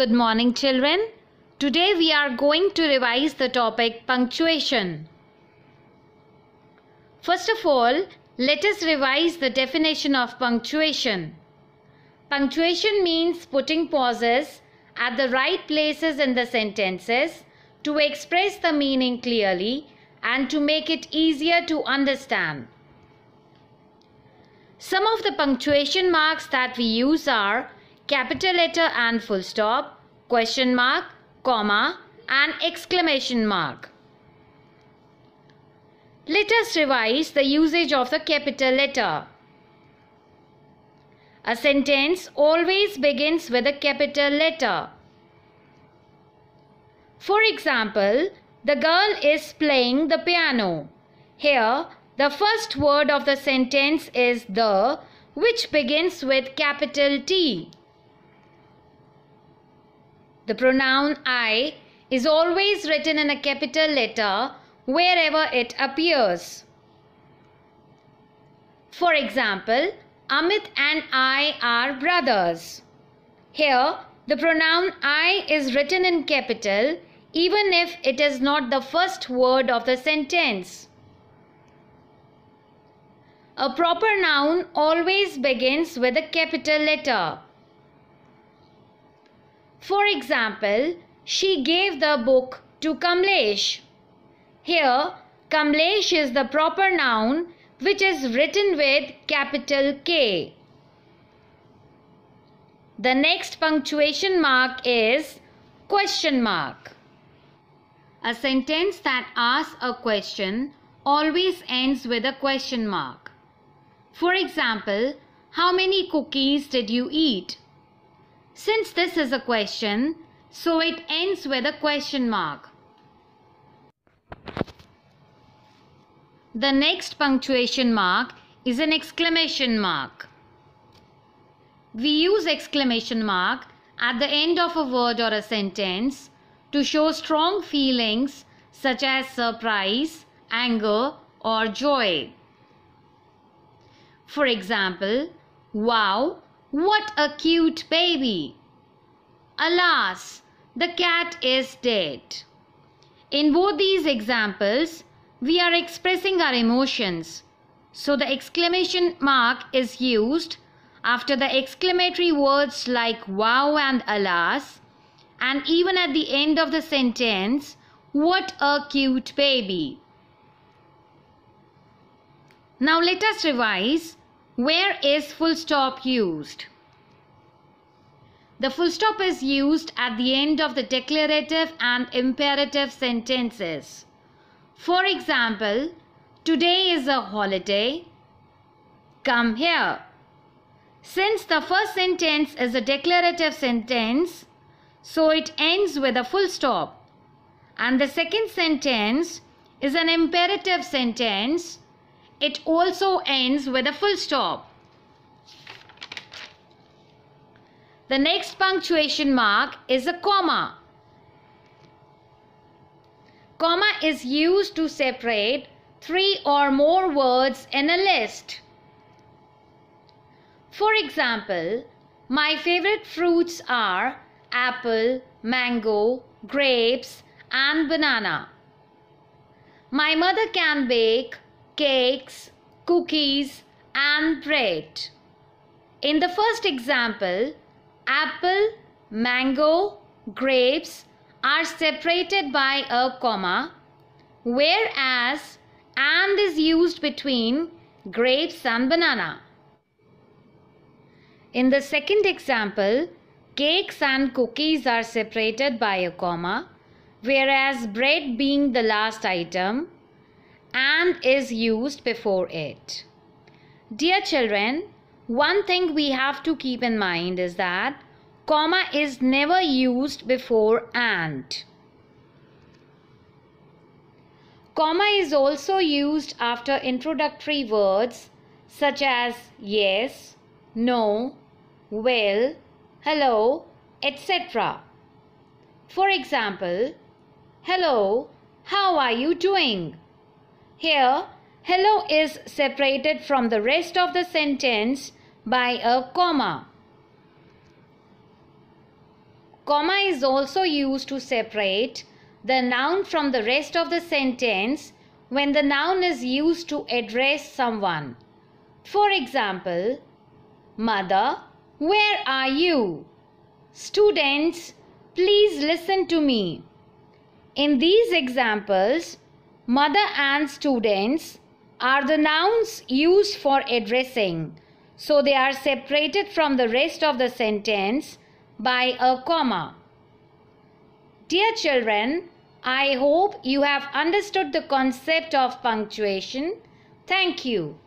Good morning, children. Today we are going to revise the topic punctuation. First of all, let us revise the definition of punctuation. Punctuation means putting pauses at the right places in the sentences to express the meaning clearly and to make it easier to understand. Some of the punctuation marks that we use are capital letter and full stop, question mark, comma and exclamation mark. Let us revise the usage of the capital letter. A sentence always begins with a capital letter. For example, the girl is playing the piano. Here, the first word of the sentence is the, which begins with capital T. The pronoun I is always written in a capital letter wherever it appears. For example, Amit and I are brothers. Here, the pronoun I is written in capital even if it is not the first word of the sentence. A proper noun always begins with a capital letter. For example, she gave the book to Kamlesh. Here, Kamlesh is the proper noun which is written with capital K. The next punctuation mark is question mark. A sentence that asks a question always ends with a question mark. For example, how many cookies did you eat? Since this is a question, so it ends with a question mark. The next punctuation mark is an exclamation mark. We use exclamation mark at the end of a word or a sentence to show strong feelings such as surprise, anger, or joy. For example, wow, what a cute baby! Alas, the cat is dead. In both these examples, we are expressing our emotions. So the exclamation mark is used after the exclamatory words like wow and alas, and even at the end of the sentence, what a cute baby. Now let us revise where is full stop used? The full stop is used at the end of the declarative and imperative sentences. For example, today is a holiday. Come here. Since the first sentence is a declarative sentence, so it ends with a full stop. And the second sentence is an imperative sentence, it also ends with a full stop. The next punctuation mark is a comma. Comma is used to separate three or more words in a list. For example, my favorite fruits are apple, mango, grapes, and banana. My mother can bake cakes, cookies and bread. In the first example, apple, mango, grapes are separated by a comma whereas and is used between grapes and banana. In the second example, cakes and cookies are separated by a comma whereas bread being the last item and is used before it. Dear children, one thing we have to keep in mind is that comma is never used before and. Comma is also used after introductory words such as yes, no, well, hello, etc. For example, hello, how are you doing? Here, hello is separated from the rest of the sentence by a comma. Comma is also used to separate the noun from the rest of the sentence when the noun is used to address someone. For example, Mother, where are you? Students, please listen to me. In these examples, Mother and students are the nouns used for addressing. So they are separated from the rest of the sentence by a comma. Dear children, I hope you have understood the concept of punctuation. Thank you.